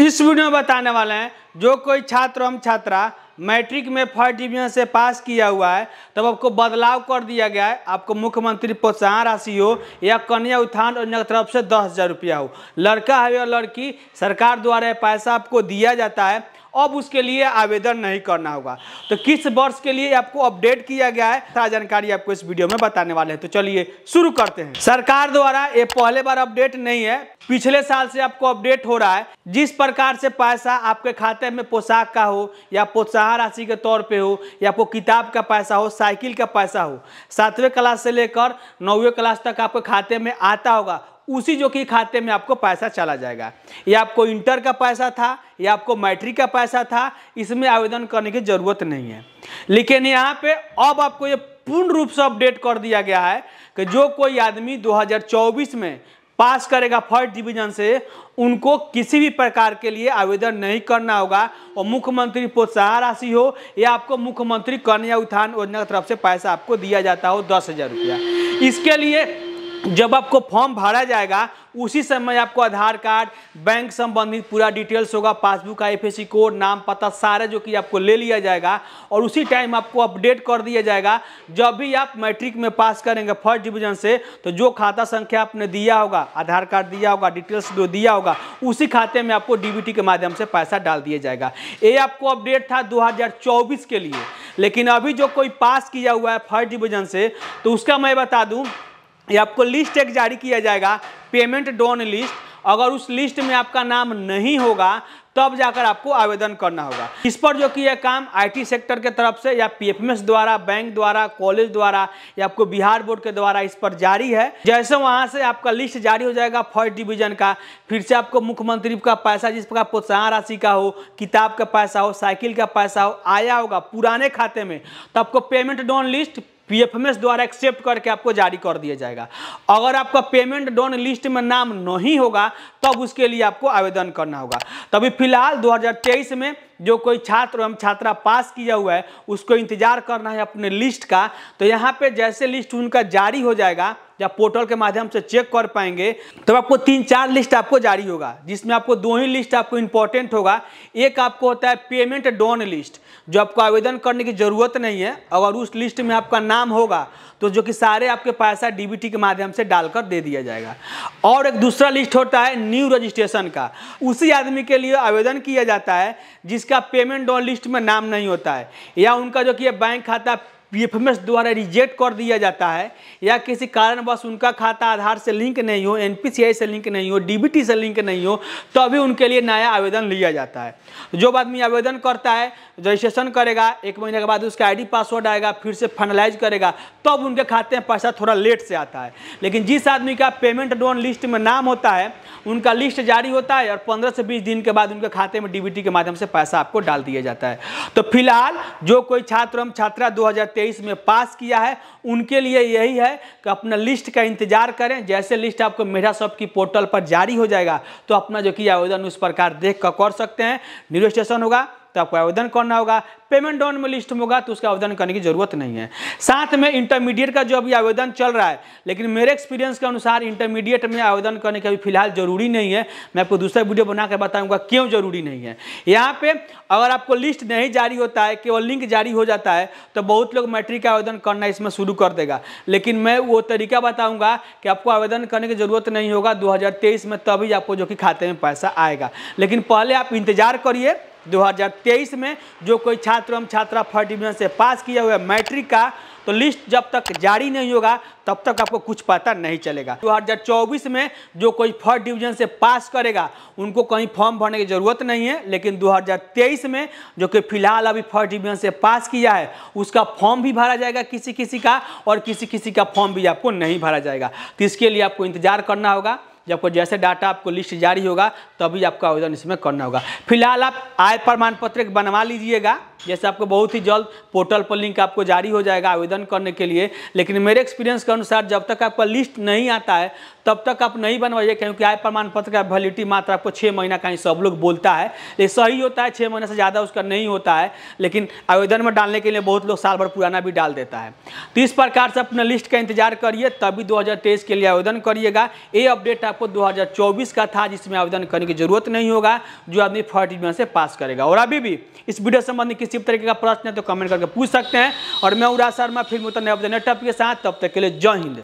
इस वीडियो में बताने वाले हैं जो कोई छात्र एवं छात्रा मैट्रिक में फर्स्ट डिवीजन से पास किया हुआ है तब आपको बदलाव कर दिया गया है आपको मुख्यमंत्री प्रोत्साहन राशि हो या कन्या उत्थान योजना की तरफ से दस हज़ार रुपया हो लड़का है या लड़की सरकार द्वारा पैसा आपको दिया जाता है अब उसके लिए आवेदन नहीं करना होगा तो किस वर्ष के लिए आपको अपडेट किया गया है सारा जानकारी आपको इस वीडियो में बताने वाले हैं तो चलिए शुरू करते हैं सरकार द्वारा ये पहले बार अपडेट नहीं है पिछले साल से आपको अपडेट हो रहा है जिस प्रकार से पैसा आपके खाते में पोशाक का हो या प्रोत्साहन राशि के तौर पे हो या आपको किताब का पैसा हो साइकिल का पैसा हो सातवें क्लास से लेकर नौवें क्लास तक आपके खाते में आता होगा उसी जो कि खाते में आपको पैसा चला जाएगा या आपको इंटर का पैसा था या आपको मैट्रिक का पैसा था इसमें आवेदन करने की ज़रूरत नहीं है लेकिन यहाँ पे अब आपको ये पूर्ण रूप से अपडेट कर दिया गया है कि जो कोई आदमी 2024 में पास करेगा फर्स्ट डिवीजन से उनको किसी भी प्रकार के लिए आवेदन नहीं करना होगा और मुख्यमंत्री प्रोत्साहन राशि हो या आपको मुख्यमंत्री कन्या उत्थान योजना की तरफ से पैसा आपको दिया जाता हो दस हज़ार रुपया इसके लिए जब आपको फॉर्म भरा जाएगा उसी समय आपको आधार कार्ड बैंक संबंधित पूरा डिटेल्स होगा पासबुक का एफएससी कोड नाम पता सारा जो कि आपको ले लिया जाएगा और उसी टाइम आपको अपडेट कर दिया जाएगा जब भी आप मैट्रिक में पास करेंगे फर्स्ट डिवीजन से तो जो खाता संख्या आपने दिया होगा आधार कार्ड दिया होगा डिटेल्स जो दिया होगा उसी खाते में आपको डी के माध्यम से पैसा डाल दिया जाएगा ये आपको अपडेट था दो के लिए लेकिन अभी जो कोई पास किया हुआ है फर्स्ट डिवीजन से तो उसका मैं बता दूँ ये आपको लिस्ट एक जारी किया जाएगा पेमेंट डोन लिस्ट अगर उस लिस्ट में आपका नाम नहीं होगा तब जाकर आपको आवेदन करना होगा इस पर जो कि यह काम आईटी सेक्टर के तरफ से या पीएफएमएस द्वारा बैंक द्वारा कॉलेज द्वारा या आपको बिहार बोर्ड के द्वारा इस पर जारी है जैसे वहां से आपका लिस्ट जारी हो जाएगा फर्स्ट डिवीजन का फिर से आपको मुख्यमंत्री का पैसा जिस प्रकार प्रोत्साहन राशि का हो किताब का पैसा हो साइकिल का पैसा हो आया होगा पुराने खाते में तो आपको पेमेंट डॉन लिस्ट पीएफएमएस द्वारा एक्सेप्ट करके आपको जारी कर दिया जाएगा अगर आपका पेमेंट डोन लिस्ट में नाम नहीं होगा तब तो उसके लिए आपको आवेदन करना होगा तभी फिलहाल 2023 में जो कोई छात्र एवं छात्रा पास किया हुआ है उसको इंतजार करना है अपने लिस्ट का तो यहाँ पे जैसे लिस्ट उनका जारी हो जाएगा या पोर्टल के माध्यम से चेक कर पाएंगे तब तो आपको तीन चार लिस्ट आपको जारी होगा जिसमें आपको दो ही लिस्ट आपको इंपॉर्टेंट होगा एक आपको होता है पेमेंट डॉन लिस्ट जो आपको आवेदन करने की ज़रूरत नहीं है अगर उस लिस्ट में आपका नाम होगा तो जो कि सारे आपके पैसा डीबीटी के माध्यम से डालकर दे दिया जाएगा और एक दूसरा लिस्ट होता है न्यू रजिस्ट्रेशन का उसी आदमी के लिए आवेदन किया जाता है जिसका पेमेंट डॉन लिस्ट में नाम नहीं होता है या उनका जो कि बैंक खाता पीएफएमएस द्वारा रिजेक्ट कर दिया जाता है या किसी कारणवश उनका खाता आधार से लिंक नहीं हो एनपीसीआई से लिंक नहीं हो डीबीटी से लिंक नहीं हो तभी अभी उनके लिए नया आवेदन लिया जाता है जो आदमी आवेदन करता है रजिस्ट्रेशन करेगा एक महीने के बाद उसका आईडी पासवर्ड आएगा फिर से फाइनलाइज करेगा तब तो उनके खाते में पैसा थोड़ा लेट से आता है लेकिन जिस आदमी का पेमेंट डोन लिस्ट में नाम होता है उनका लिस्ट जारी होता है और पंद्रह से बीस दिन के बाद उनके खाते में डीबीटी के माध्यम से पैसा आपको डाल दिया जाता है तो फिलहाल जो कोई छात्र एवं छात्रा दो 2023 में पास किया है उनके लिए यही है कि अपना लिस्ट का इंतजार करें जैसे लिस्ट आपको शॉप की पोर्टल पर जारी हो जाएगा तो अपना जो कि आवेदन उस प्रकार देख कर सकते हैं न्यूज स्टेशन होगा तो आपको आवेदन करना होगा पेमेंट डाउन में लिस्ट होगा तो उसका आवेदन करने की जरूरत नहीं है साथ में इंटरमीडिएट का जो अभी आवेदन चल रहा है लेकिन मेरे एक्सपीरियंस के अनुसार इंटरमीडिएट में आवेदन करने की अभी फिलहाल जरूरी नहीं है मैं आपको दूसरा वीडियो बना कर बताऊंगा क्यों जरूरी नहीं है यहाँ पे अगर आपको लिस्ट नहीं जारी होता है केवल लिंक जारी हो जाता है तो बहुत लोग मैट्रिक का आवेदन करना इसमें शुरू कर देगा लेकिन मैं वो तरीका बताऊंगा कि आपको आवेदन करने की जरूरत नहीं होगा दो में तभी आपको जो कि खाते में पैसा आएगा लेकिन पहले आप इंतजार करिए 2023 में जो कोई छात्र एवं छात्रा फर्स्ट डिवीजन से पास किया हुआ मैट्रिक का तो लिस्ट जब तक जारी नहीं होगा तब तक आपको कुछ पता नहीं चलेगा 2024 में जो कोई फर्स्ट डिवीजन से पास करेगा उनको कहीं फॉर्म भरने की ज़रूरत नहीं है लेकिन 2023 में जो कि फिलहाल अभी फर्स्ट डिवीजन से पास किया है उसका फॉर्म भी भरा जाएगा किसी किसी का और किसी किसी का फॉर्म भी आपको नहीं भरा जाएगा तो इसके लिए आपको इंतज़ार करना होगा जब कोई जैसे डाटा आपको लिस्ट जारी होगा तभी तो आपका आवेदन इसमें करना होगा फिलहाल आप आय प्रमाण पत्र बनवा लीजिएगा जैसे आपको बहुत ही जल्द पोर्टल पर लिंक आपको जारी हो जाएगा आवेदन करने के लिए लेकिन मेरे एक्सपीरियंस के अनुसार जब तक आपका लिस्ट नहीं आता है तब तक आप नहीं बनवाइए क्योंकि आय प्रमाण पत्र का वैलिडिटी मात्र आपको छः महीना का ही सब लोग बोलता है ये सही होता है छः महीने से ज़्यादा उसका नहीं होता है लेकिन आवेदन में डालने के लिए बहुत लोग साल भर पुराना भी डाल देता है तो इस प्रकार से अपने लिस्ट का इंतजार करिए तभी दो के लिए आवेदन करिएगा ये अपडेट आपको दो का था जिसमें आवेदन करने की जरूरत नहीं होगा जो आदमी फर्स्ट से पास करेगा और अभी भी इस वीडियो संबंधी किसी भी तरीके का प्रश्न है तो कमेंट करके पूछ सकते हैं और मैं उड़ा शर्मा फिर मुतर नए टॉपिक के साथ तब तक के लिए जय हिंद